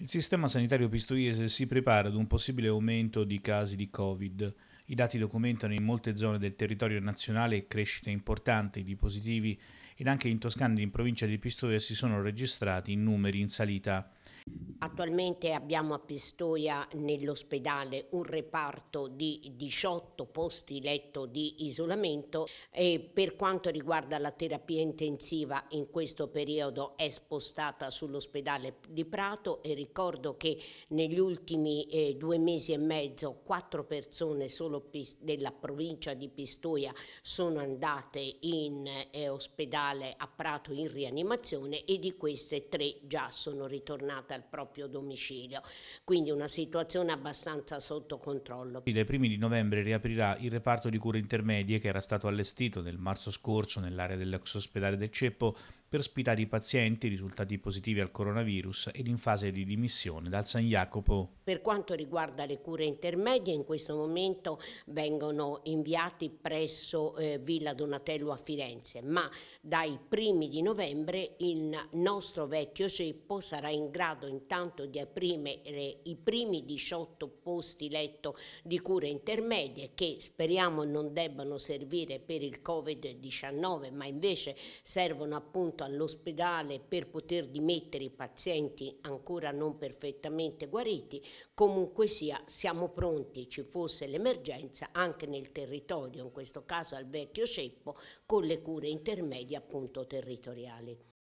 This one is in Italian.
Il sistema sanitario pistoiese si prepara ad un possibile aumento di casi di Covid. I dati documentano in molte zone del territorio nazionale crescite importanti di positivi ed anche in Toscana e in provincia di Pistoia si sono registrati numeri in salita. Attualmente abbiamo a Pistoia nell'ospedale un reparto di 18 posti letto di isolamento e per quanto riguarda la terapia intensiva in questo periodo è spostata sull'ospedale di Prato e ricordo che negli ultimi eh, due mesi e mezzo quattro persone solo della provincia di Pistoia sono andate in eh, ospedale a Prato in rianimazione e di queste tre già sono ritornate al proprio proprio domicilio, quindi una situazione abbastanza sotto controllo. Dai primi di novembre riaprirà il reparto di cure intermedie che era stato allestito nel marzo scorso nell'area dell'ex ospedale del Ceppo per ospitare i pazienti risultati positivi al coronavirus ed in fase di dimissione dal San Jacopo. Per quanto riguarda le cure intermedie, in questo momento vengono inviati presso eh, Villa Donatello a Firenze, ma dai primi di novembre il nostro vecchio ceppo sarà in grado intanto di aprire eh, i primi 18 posti letto di cure intermedie che speriamo non debbano servire per il Covid-19, ma invece servono appunto giunto all'ospedale per poter dimettere i pazienti ancora non perfettamente guariti, comunque sia siamo pronti, ci fosse l'emergenza anche nel territorio, in questo caso al vecchio ceppo, con le cure intermedie appunto territoriali.